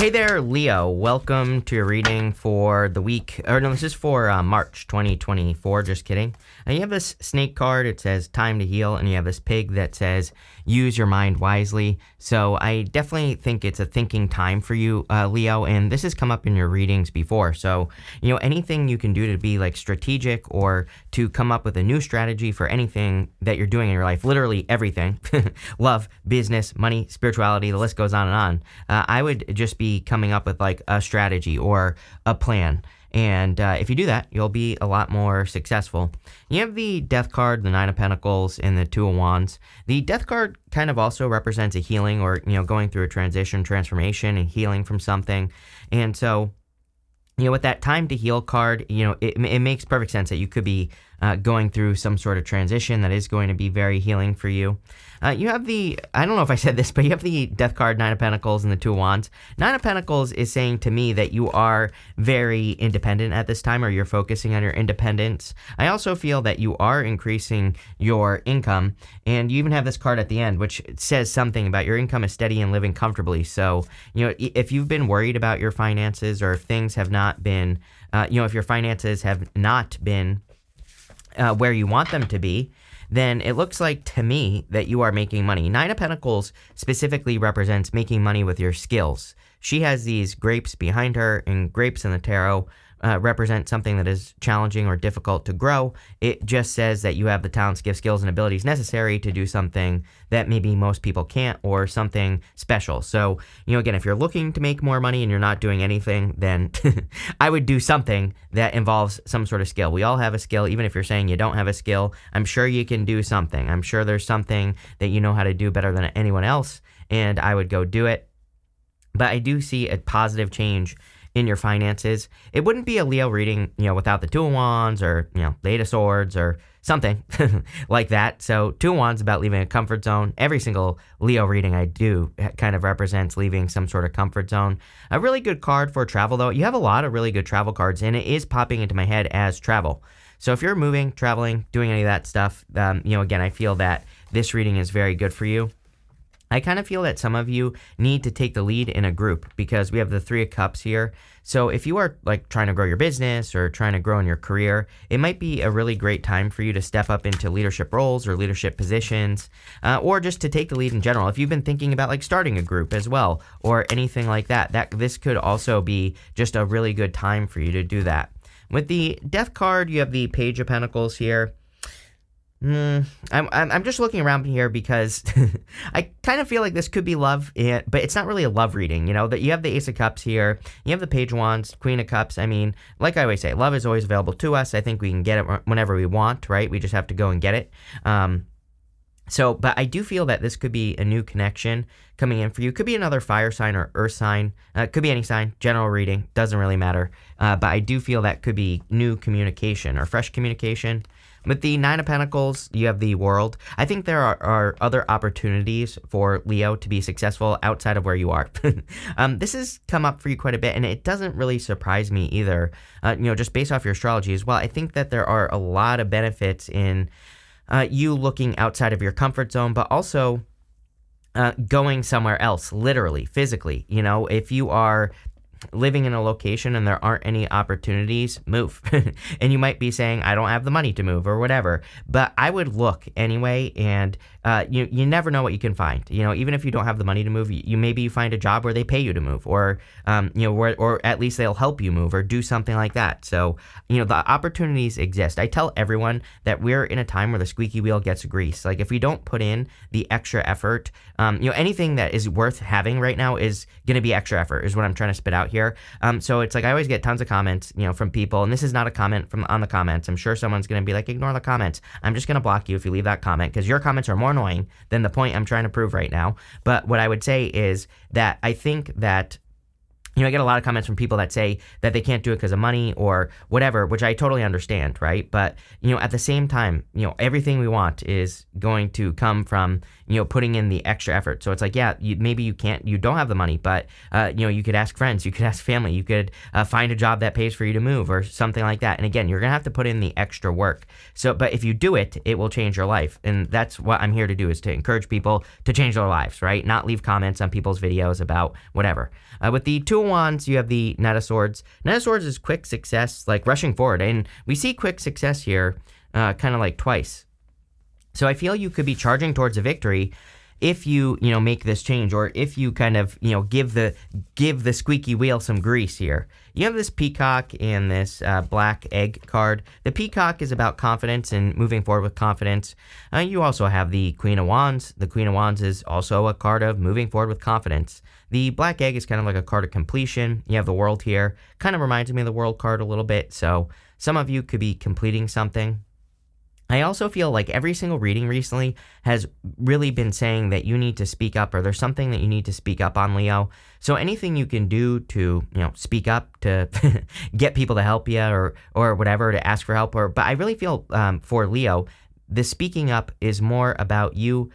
Hey there, Leo. Welcome to your reading for the week. Or no, this is for uh, March 2024. Just kidding. And you have this snake card. It says time to heal, and you have this pig that says use your mind wisely. So I definitely think it's a thinking time for you, uh, Leo. And this has come up in your readings before. So you know anything you can do to be like strategic or to come up with a new strategy for anything that you're doing in your life. Literally everything: love, business, money, spirituality. The list goes on and on. Uh, I would just be coming up with like a strategy or a plan. And uh, if you do that, you'll be a lot more successful. You have the Death card, the Nine of Pentacles, and the Two of Wands. The Death card kind of also represents a healing or, you know, going through a transition, transformation, and healing from something. And so, you know, with that time to heal card, you know, it, it makes perfect sense that you could be uh, going through some sort of transition that is going to be very healing for you. Uh, you have the, I don't know if I said this, but you have the Death card, Nine of Pentacles, and the Two of Wands. Nine of Pentacles is saying to me that you are very independent at this time or you're focusing on your independence. I also feel that you are increasing your income. And you even have this card at the end, which says something about your income is steady and living comfortably. So, you know, if you've been worried about your finances or if things have not been, uh, you know, if your finances have not been uh, where you want them to be, then it looks like to me that you are making money. Nine of Pentacles specifically represents making money with your skills. She has these grapes behind her and grapes in the tarot uh, represent something that is challenging or difficult to grow. It just says that you have the talents, gifts, skills, and abilities necessary to do something that maybe most people can't or something special. So, you know, again, if you're looking to make more money and you're not doing anything, then I would do something that involves some sort of skill. We all have a skill, even if you're saying you don't have a skill. I'm sure you can do something. I'm sure there's something that you know how to do better than anyone else, and I would go do it. But I do see a positive change in your finances. It wouldn't be a Leo reading, you know, without the Two of Wands or, you know, Eight of Swords or something like that. So, Two of Wands about leaving a comfort zone. Every single Leo reading I do eh, kind of represents leaving some sort of comfort zone. A really good card for travel, though. You have a lot of really good travel cards, and it is popping into my head as travel. So, if you're moving, traveling, doing any of that stuff, um, you know, again, I feel that this reading is very good for you. I kind of feel that some of you need to take the lead in a group because we have the three of cups here. So if you are like trying to grow your business or trying to grow in your career, it might be a really great time for you to step up into leadership roles or leadership positions, uh, or just to take the lead in general. If you've been thinking about like starting a group as well or anything like that, that this could also be just a really good time for you to do that. With the Death card, you have the Page of Pentacles here. Mm, I'm, I'm just looking around here because I kind of feel like this could be love, but it's not really a love reading. You know that you have the Ace of Cups here, you have the Page of Wands, Queen of Cups. I mean, like I always say, love is always available to us. I think we can get it whenever we want, right? We just have to go and get it. Um, so, but I do feel that this could be a new connection coming in for you. Could be another fire sign or earth sign. Uh, could be any sign. General reading doesn't really matter. Uh, but I do feel that could be new communication or fresh communication. With the Nine of Pentacles, you have the world. I think there are, are other opportunities for Leo to be successful outside of where you are. um, this has come up for you quite a bit, and it doesn't really surprise me either. Uh, you know, just based off your astrology as well, I think that there are a lot of benefits in uh, you looking outside of your comfort zone, but also uh, going somewhere else, literally, physically. You know, if you are living in a location and there aren't any opportunities, move. and you might be saying, I don't have the money to move or whatever. But I would look anyway and uh, you you never know what you can find. You know, even if you don't have the money to move, you, you maybe you find a job where they pay you to move, or um, you know, where, or at least they'll help you move or do something like that. So you know, the opportunities exist. I tell everyone that we're in a time where the squeaky wheel gets grease. Like if we don't put in the extra effort, um, you know, anything that is worth having right now is going to be extra effort. Is what I'm trying to spit out here. Um, so it's like I always get tons of comments, you know, from people, and this is not a comment from on the comments. I'm sure someone's going to be like, ignore the comments. I'm just going to block you if you leave that comment because your comments are more more annoying than the point I'm trying to prove right now. But what I would say is that I think that you know, I get a lot of comments from people that say that they can't do it because of money or whatever, which I totally understand, right? But, you know, at the same time, you know, everything we want is going to come from, you know, putting in the extra effort. So it's like, yeah, you, maybe you can't, you don't have the money, but, uh, you know, you could ask friends, you could ask family, you could uh, find a job that pays for you to move or something like that. And again, you're going to have to put in the extra work. So, but if you do it, it will change your life. And that's what I'm here to do is to encourage people to change their lives, right? Not leave comments on people's videos about whatever. Uh, with the two Wands, you have the Knight of Swords. Knight of Swords is quick success, like rushing forward. And we see quick success here uh, kind of like twice. So I feel you could be charging towards a victory, if you you know make this change or if you kind of you know give the give the squeaky wheel some grease here you have this peacock and this uh, black egg card the peacock is about confidence and moving forward with confidence uh, you also have the queen of wands the queen of wands is also a card of moving forward with confidence the black egg is kind of like a card of completion you have the world here kind of reminds me of the world card a little bit so some of you could be completing something I also feel like every single reading recently has really been saying that you need to speak up or there's something that you need to speak up on Leo. So anything you can do to, you know, speak up to get people to help you or or whatever to ask for help or but I really feel um, for Leo, the speaking up is more about you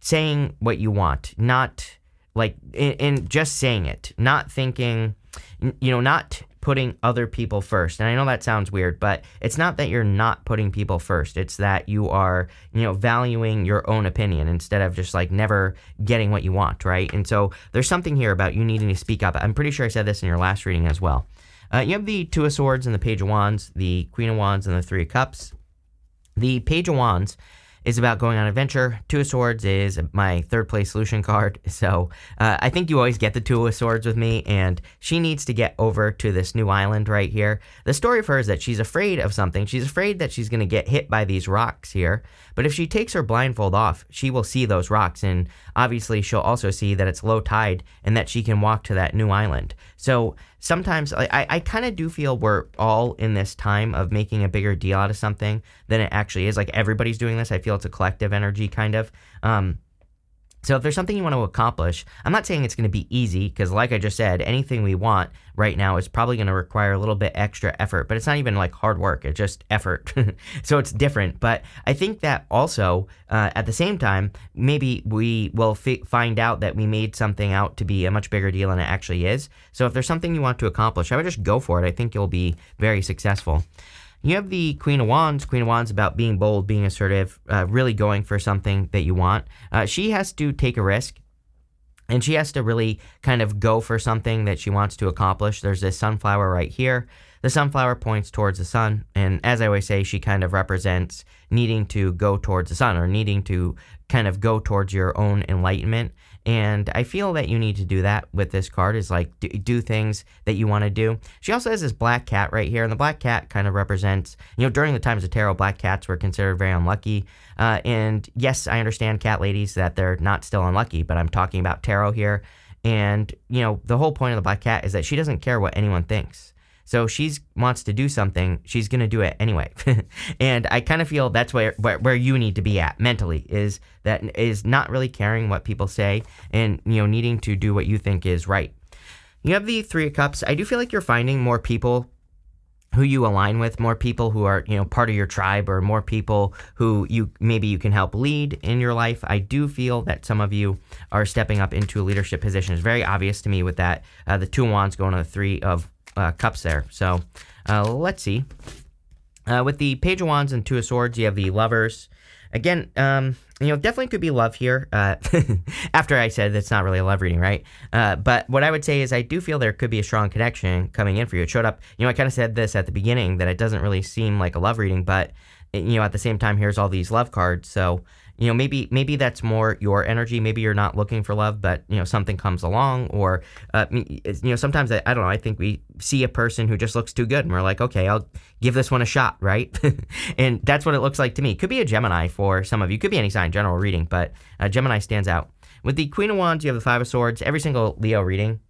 saying what you want, not like in just saying it, not thinking, you know, not putting other people first. And I know that sounds weird, but it's not that you're not putting people first. It's that you are, you know, valuing your own opinion instead of just like never getting what you want, right? And so there's something here about you needing to speak up. I'm pretty sure I said this in your last reading as well. Uh, you have the Two of Swords and the Page of Wands, the Queen of Wands and the Three of Cups. The Page of Wands is about going on adventure. Two of Swords is my third place solution card. So uh, I think you always get the Two of Swords with me, and she needs to get over to this new island right here. The story of her is that she's afraid of something. She's afraid that she's going to get hit by these rocks here. But if she takes her blindfold off, she will see those rocks, and obviously she'll also see that it's low tide and that she can walk to that new island. So sometimes I, I kind of do feel we're all in this time of making a bigger deal out of something than it actually is. Like everybody's doing this. I feel it's a collective energy kind of. Um, so if there's something you want to accomplish, I'm not saying it's going to be easy because like I just said, anything we want right now is probably going to require a little bit extra effort, but it's not even like hard work, it's just effort. so it's different, but I think that also uh, at the same time, maybe we will find out that we made something out to be a much bigger deal than it actually is. So if there's something you want to accomplish, I would just go for it. I think you'll be very successful. You have the Queen of Wands. Queen of Wands about being bold, being assertive, uh, really going for something that you want. Uh, she has to take a risk. And she has to really kind of go for something that she wants to accomplish. There's this sunflower right here. The sunflower points towards the sun, and as I always say, she kind of represents needing to go towards the sun or needing to kind of go towards your own enlightenment. And I feel that you need to do that with this card is like do, do things that you want to do. She also has this black cat right here, and the black cat kind of represents, you know, during the times of tarot, black cats were considered very unlucky. Uh, and yes, I understand cat ladies that they're not still unlucky, but I'm talking about tarot here. And, you know, the whole point of the black cat is that she doesn't care what anyone thinks. So she's wants to do something, she's going to do it anyway. and I kind of feel that's where, where, where you need to be at mentally is that is not really caring what people say and you know needing to do what you think is right. You have the 3 of cups. I do feel like you're finding more people who you align with, more people who are, you know, part of your tribe or more people who you maybe you can help lead in your life. I do feel that some of you are stepping up into a leadership position. It's Very obvious to me with that. Uh, the two wands going to the three of uh, cups there. So uh, let's see. Uh, with the Page of Wands and Two of Swords, you have the Lovers. Again, um, you know, definitely could be love here. Uh, after I said that's not really a love reading, right? Uh, but what I would say is I do feel there could be a strong connection coming in for you. It showed up, you know, I kind of said this at the beginning that it doesn't really seem like a love reading, but, you know, at the same time, here's all these love cards. So you know maybe maybe that's more your energy maybe you're not looking for love but you know something comes along or uh, you know sometimes I, I, don't know i think we see a person who just looks too good and we're like okay i'll give this one a shot right and that's what it looks like to me could be a gemini for some of you could be any sign general reading but uh, gemini stands out with the queen of wands you have the five of swords every single leo reading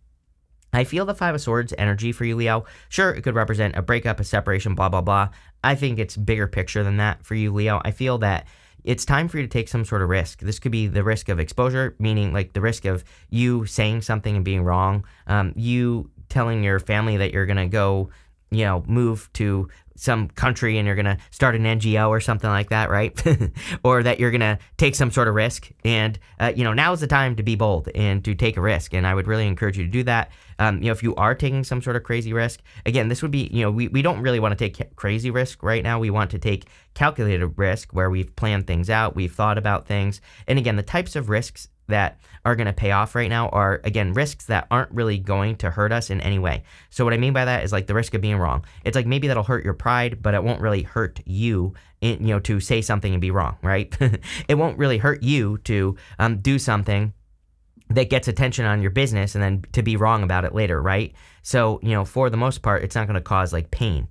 I feel the Five of Swords energy for you, Leo. Sure, it could represent a breakup, a separation, blah, blah, blah. I think it's bigger picture than that for you, Leo. I feel that it's time for you to take some sort of risk. This could be the risk of exposure, meaning like the risk of you saying something and being wrong, um, you telling your family that you're going to go, you know, move to some country and you're going to start an NGO or something like that, right? or that you're going to take some sort of risk. And, uh, you know, now is the time to be bold and to take a risk. And I would really encourage you to do that. Um, you know, if you are taking some sort of crazy risk, again, this would be, you know, we, we don't really want to take crazy risk right now. We want to take calculated risk where we've planned things out, we've thought about things. And again, the types of risks that are going to pay off right now are again risks that aren't really going to hurt us in any way. So what I mean by that is like the risk of being wrong. It's like maybe that'll hurt your pride, but it won't really hurt you, in, you know, to say something and be wrong, right? it won't really hurt you to um, do something that gets attention on your business and then to be wrong about it later, right? So, you know, for the most part, it's not going to cause like pain.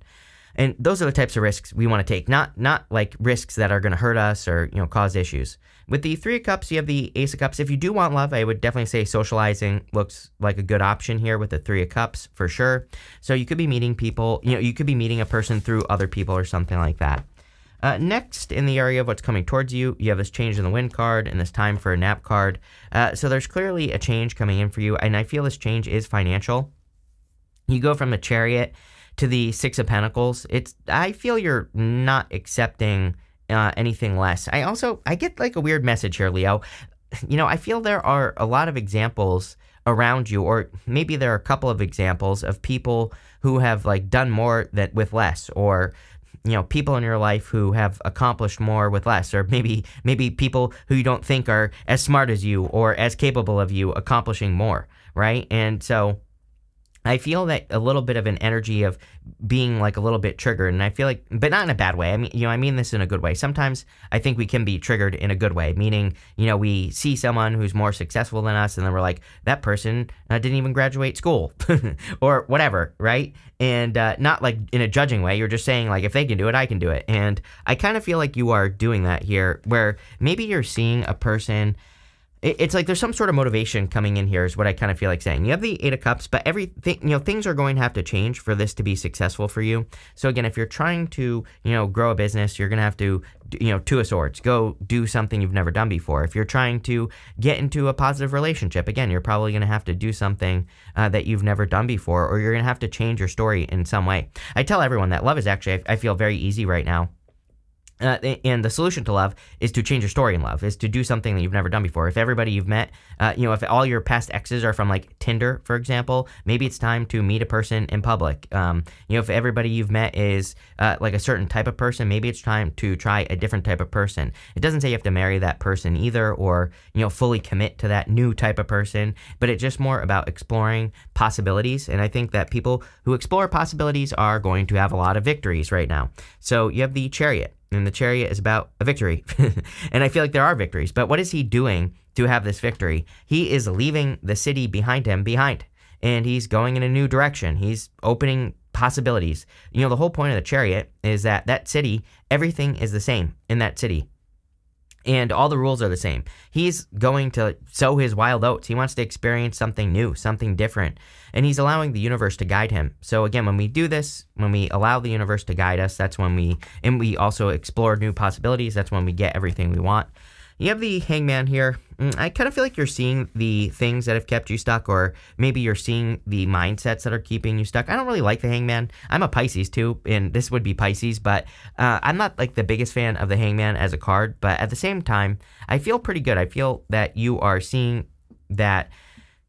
And those are the types of risks we want to take, not not like risks that are going to hurt us or you know cause issues. With the three of cups, you have the ace of cups. If you do want love, I would definitely say socializing looks like a good option here with the three of cups for sure. So you could be meeting people, you know, you could be meeting a person through other people or something like that. Uh, next, in the area of what's coming towards you, you have this change in the wind card and this time for a nap card. Uh, so there's clearly a change coming in for you, and I feel this change is financial. You go from a chariot to the Six of Pentacles, it's I feel you're not accepting uh, anything less. I also I get like a weird message here, Leo. You know, I feel there are a lot of examples around you, or maybe there are a couple of examples of people who have like done more that with less, or you know people in your life who have accomplished more with less or maybe maybe people who you don't think are as smart as you or as capable of you accomplishing more right and so I feel that a little bit of an energy of being like a little bit triggered, and I feel like, but not in a bad way. I mean, you know, I mean this in a good way. Sometimes I think we can be triggered in a good way, meaning, you know, we see someone who's more successful than us, and then we're like, that person uh, didn't even graduate school or whatever, right? And uh, not like in a judging way. You're just saying, like, if they can do it, I can do it. And I kind of feel like you are doing that here, where maybe you're seeing a person it's like there's some sort of motivation coming in here is what I kind of feel like saying. You have the eight of cups, but everything, you know, things are going to have to change for this to be successful for you. So again, if you're trying to, you know, grow a business, you're going to have to, you know, two of swords, go do something you've never done before. If you're trying to get into a positive relationship, again, you're probably going to have to do something uh, that you've never done before, or you're going to have to change your story in some way. I tell everyone that love is actually, I, I feel very easy right now. Uh, and the solution to love is to change your story in love, is to do something that you've never done before. If everybody you've met, uh, you know, if all your past exes are from like Tinder, for example, maybe it's time to meet a person in public. Um, you know, if everybody you've met is uh, like a certain type of person, maybe it's time to try a different type of person. It doesn't say you have to marry that person either or, you know, fully commit to that new type of person, but it's just more about exploring possibilities. And I think that people who explore possibilities are going to have a lot of victories right now. So you have the chariot. And the chariot is about a victory. and I feel like there are victories. But what is he doing to have this victory? He is leaving the city behind him, behind. And he's going in a new direction. He's opening possibilities. You know, the whole point of the chariot is that that city, everything is the same in that city and all the rules are the same. He's going to sow his wild oats. He wants to experience something new, something different, and he's allowing the universe to guide him. So again, when we do this, when we allow the universe to guide us, that's when we and we also explore new possibilities. That's when we get everything we want. You have the hangman here. Mm, I kind of feel like you're seeing the things that have kept you stuck, or maybe you're seeing the mindsets that are keeping you stuck. I don't really like the hangman. I'm a Pisces too, and this would be Pisces, but uh, I'm not like the biggest fan of the hangman as a card. But at the same time, I feel pretty good. I feel that you are seeing that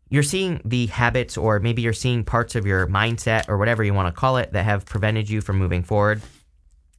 you're seeing the habits, or maybe you're seeing parts of your mindset, or whatever you want to call it, that have prevented you from moving forward.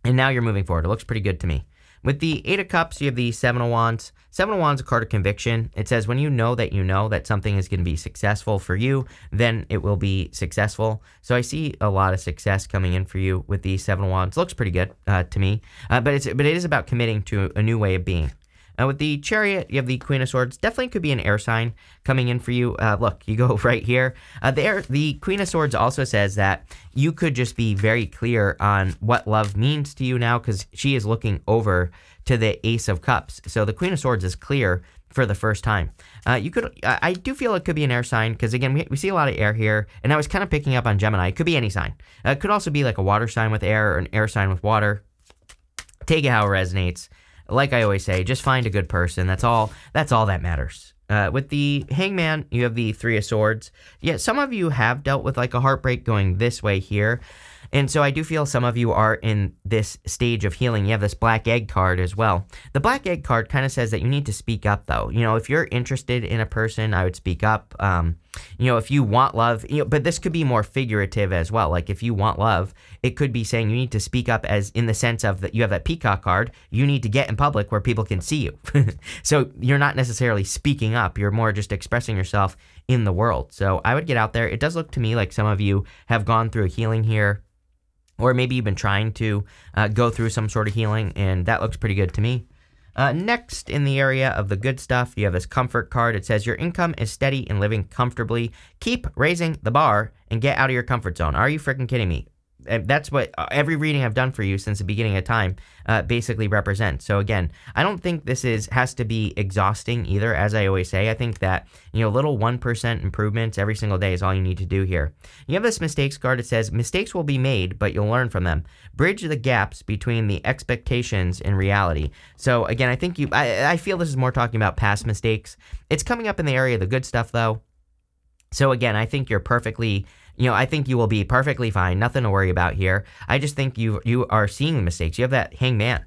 And now you're moving forward. It looks pretty good to me. With the Eight of Cups, you have the Seven of Wands. Seven of Wands, a card of conviction. It says when you know that you know that something is going to be successful for you, then it will be successful. So I see a lot of success coming in for you with the Seven of Wands. Looks pretty good uh, to me, uh, but it's but it is about committing to a new way of being. Uh, with the Chariot, you have the Queen of Swords. Definitely could be an air sign coming in for you. Uh, look, you go right here. Uh, the, the Queen of Swords also says that you could just be very clear on what love means to you now because she is looking over to the Ace of Cups. So the Queen of Swords is clear for the first time. Uh, you could, I do feel it could be an air sign because again, we, we, see a lot of air here, and I was kind of picking up on Gemini. It could be any sign. Uh, it could also be like a water sign with air or an air sign with water. Take it how it resonates like I always say, just find a good person. That's all. That's all that matters. Uh, with the Hangman, you have the Three of Swords. Yeah, some of you have dealt with like a heartbreak going this way here. And so I do feel some of you are in this stage of healing. You have this black egg card as well. The black egg card kind of says that you need to speak up, though. You know, if you're interested in a person, I would speak up. Um, you know, if you want love, you know, but this could be more figurative as well. Like if you want love, it could be saying you need to speak up as in the sense of that you have that peacock card, you need to get in public where people can see you. so you're not necessarily speaking up, you're more just expressing yourself in the world. So I would get out there. It does look to me like some of you have gone through a healing here or maybe you've been trying to uh, go through some sort of healing, and that looks pretty good to me. Uh, next, in the area of the good stuff, you have this comfort card. It says, Your income is steady and living comfortably. Keep raising the bar and get out of your comfort zone. Are you freaking kidding me? Eh, that's what uh, every reading I've done for you since the beginning of time uh, basically represents. So again, I don't think this is has to be exhausting either. As I always say, I think that you know little one percent improvements every single day is all you need to do here. You have this mistakes card. It says mistakes will be made, but you'll learn from them. Bridge the gaps between the expectations and reality. So again, I think you. I, I feel this is more talking about past mistakes. It's coming up in the area of the good stuff though. So again, I think you're perfectly you know, I think you will be perfectly fine. Nothing to worry about here. I just think you you are seeing mistakes. You have that hangman.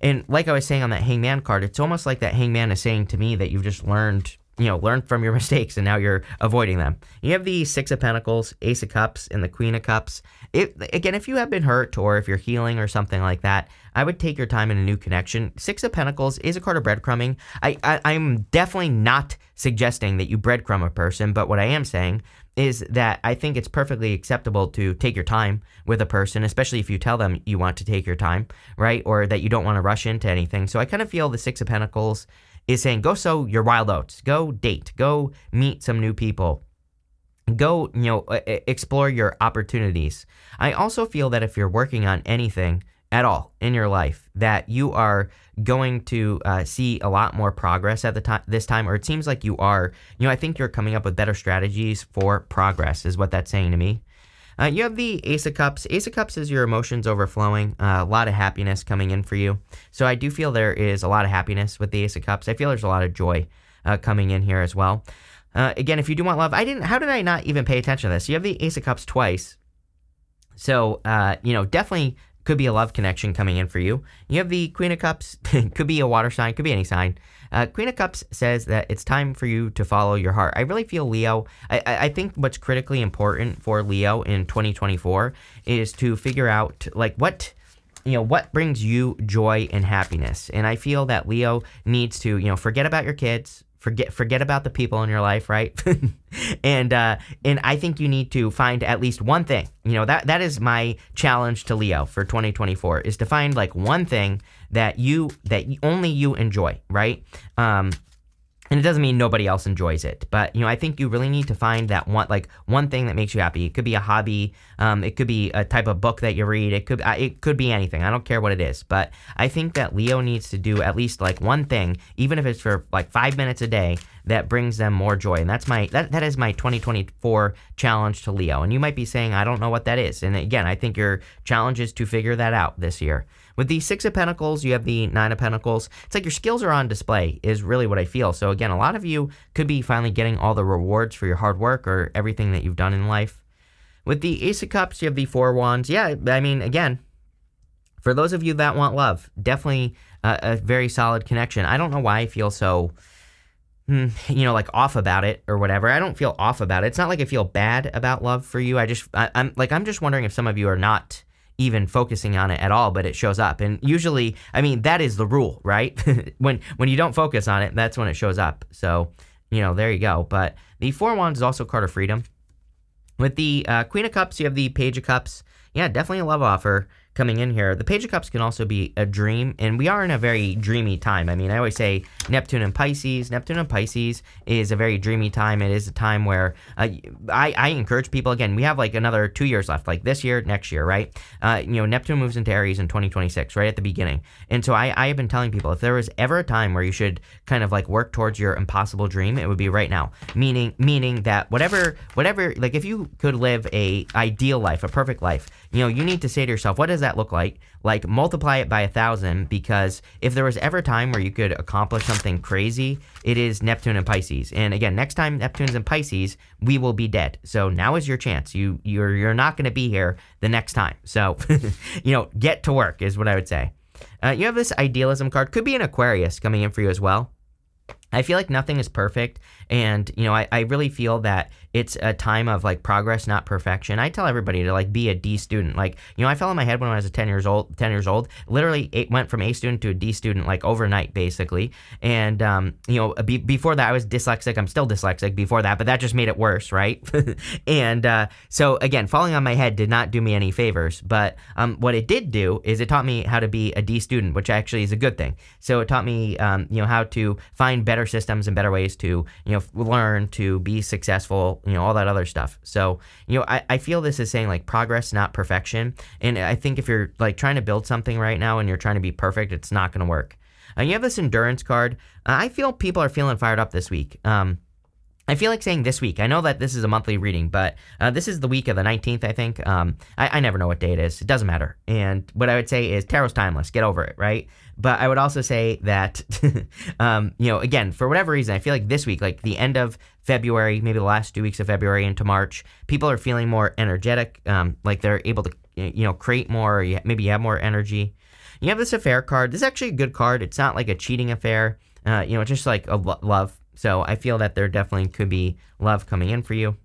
And like I was saying on that hangman card, it's almost like that hangman is saying to me that you've just learned, you know, learned from your mistakes and now you're avoiding them. You have the six of pentacles, ace of cups, and the queen of cups. It, again, if you have been hurt or if you're healing or something like that, I would take your time in a new connection. Six of Pentacles is a card of breadcrumbing. I, I, am definitely not suggesting that you breadcrumb a person, but what I am saying is that I think it's perfectly acceptable to take your time with a person, especially if you tell them you want to take your time, right? Or that you don't want to rush into anything. So I kind of feel the Six of Pentacles is saying go sow your wild oats, go date, go meet some new people. Go, you know, explore your opportunities. I also feel that if you're working on anything, at all in your life that you are going to uh, see a lot more progress at the time this time or it seems like you are you know i think you're coming up with better strategies for progress is what that's saying to me uh, you have the ace of cups ace of cups is your emotions overflowing uh, a lot of happiness coming in for you so i do feel there is a lot of happiness with the ace of cups i feel there's a lot of joy uh, coming in here as well uh, again if you do want love i didn't how did i not even pay attention to this you have the ace of cups twice so, uh, you know, definitely could be a love connection coming in for you. You have the Queen of Cups. could be a water sign. Could be any sign. Uh, Queen of Cups says that it's time for you to follow your heart. I really feel Leo. I, I think what's critically important for Leo in 2024 is to figure out like what you know what brings you joy and happiness and i feel that leo needs to you know forget about your kids forget forget about the people in your life right and uh, and i think you need to find at least one thing you know that that is my challenge to leo for 2024 is to find like one thing that you that only you enjoy right um and it doesn't mean nobody else enjoys it, but you know, I think you really need to find that one, like one thing that makes you happy. It could be a hobby, um, it could be a type of book that you read, it could uh, it could be anything. I don't care what it is, but I think that Leo needs to do at least like one thing, even if it's for like five minutes a day, that brings them more joy. And that's my that, that is my 2024 challenge to Leo. And you might be saying, I don't know what that is. And again, I think your challenge is to figure that out this year. With the Six of Pentacles, you have the Nine of Pentacles. It's like your skills are on display, is really what I feel. So, again, a lot of you could be finally getting all the rewards for your hard work or everything that you've done in life. With the Ace of Cups, you have the Four Wands. Yeah, I mean, again, for those of you that want love, definitely a, a very solid connection. I don't know why I feel so Hmm, you know, like off about it or whatever. I don't feel off about it. It's not like I feel bad about love for you. I just, I, am like, I'm just wondering if some of you are not even focusing on it at all, but it shows up. And usually, I mean, that is the rule, right? when when you don't focus on it, that's when it shows up. So, you know, there you go. But the Four Wands is also card of freedom. With the uh, Queen of Cups, you have the Page of Cups. Yeah, definitely a love offer coming in here, the Page of Cups can also be a dream, and we are in a very dreamy time. I mean, I always say Neptune and Pisces. Neptune and Pisces is a very dreamy time. It is a time where uh, I, I encourage people, again, we have like another two years left, like this year, next year, right? Uh, you know, Neptune moves into Aries in 2026, right at the beginning. And so I, I have been telling people if there was ever a time where you should kind of like work towards your impossible dream, it would be right now. Meaning, meaning that whatever, whatever, like if you could live a ideal life, a perfect life, you know, you need to say to yourself, what does that look like? Like multiply it by a thousand because if there was ever a time where you could accomplish something crazy, it is Neptune and Pisces. And again, next time Neptune's in Pisces, we will be dead. So now is your chance. You you're you're not going to be here the next time. So, you know, get to work is what I would say. Uh, you have this idealism card. Could be an Aquarius coming in for you as well. I feel like nothing is perfect. And, you know, I, I really feel that it's a time of like progress, not perfection. I tell everybody to like be a D student. Like, you know, I fell on my head when I was 10 years old, 10 years old, literally it went from a student to a D student like overnight basically. And, um, you know, be before that I was dyslexic. I'm still dyslexic before that, but that just made it worse. Right. and, uh, so again, falling on my head did not do me any favors, but, um, what it did do is it taught me how to be a D student, which actually is a good thing. So it taught me, um, you know, how to find better systems and better ways to, you know, learn to be successful you know, all that other stuff. So, you know, I, I feel this is saying like progress, not perfection. And I think if you're like trying to build something right now and you're trying to be perfect, it's not going to work. And you have this endurance card. I feel people are feeling fired up this week. Um, I feel like saying this week. I know that this is a monthly reading, but uh, this is the week of the 19th, I think. Um, I, I, never know what day it is. It doesn't matter. And what I would say is tarot's timeless. Get over it, right? But I would also say that, um, you know, again, for whatever reason, I feel like this week, like the end of February, maybe the last two weeks of February into March, people are feeling more energetic. Um, like they're able to, you know, create more. maybe you have more energy. You have this affair card. This is actually a good card. It's not like a cheating affair. Uh, you know, just like a lo- love so I feel that there definitely could be love coming in for you.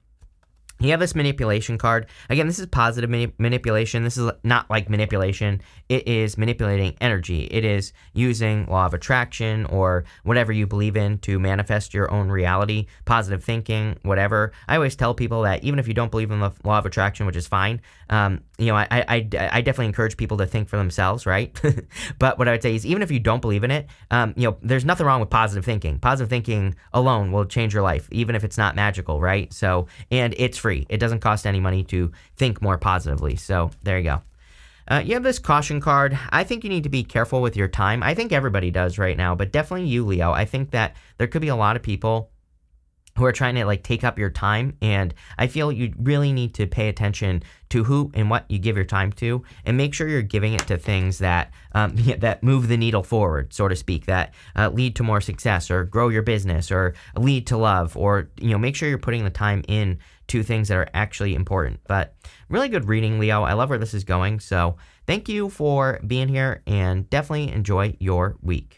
You have this manipulation card. Again, this is positive mani manipulation. This is not like manipulation. It is manipulating energy. It is using law of attraction or whatever you believe in to manifest your own reality, positive thinking, whatever. I always tell people that even if you don't believe in the law of attraction, which is fine, um, you know, I, I, I definitely encourage people to think for themselves, right? but what I would say is even if you don't believe in it, um, you know, there's nothing wrong with positive thinking. Positive thinking alone will change your life, even if it's not magical, right? So, and it's free. It doesn't cost any money to think more positively. So there you go. Uh, you have this caution card. I think you need to be careful with your time. I think everybody does right now, but definitely you, Leo. I think that there could be a lot of people who are trying to like take up your time and i feel you really need to pay attention to who and what you give your time to and make sure you're giving it to things that um, that move the needle forward so to speak that uh, lead to more success or grow your business or lead to love or you know make sure you're putting the time in to things that are actually important but really good reading leo i love where this is going so thank you for being here and definitely enjoy your week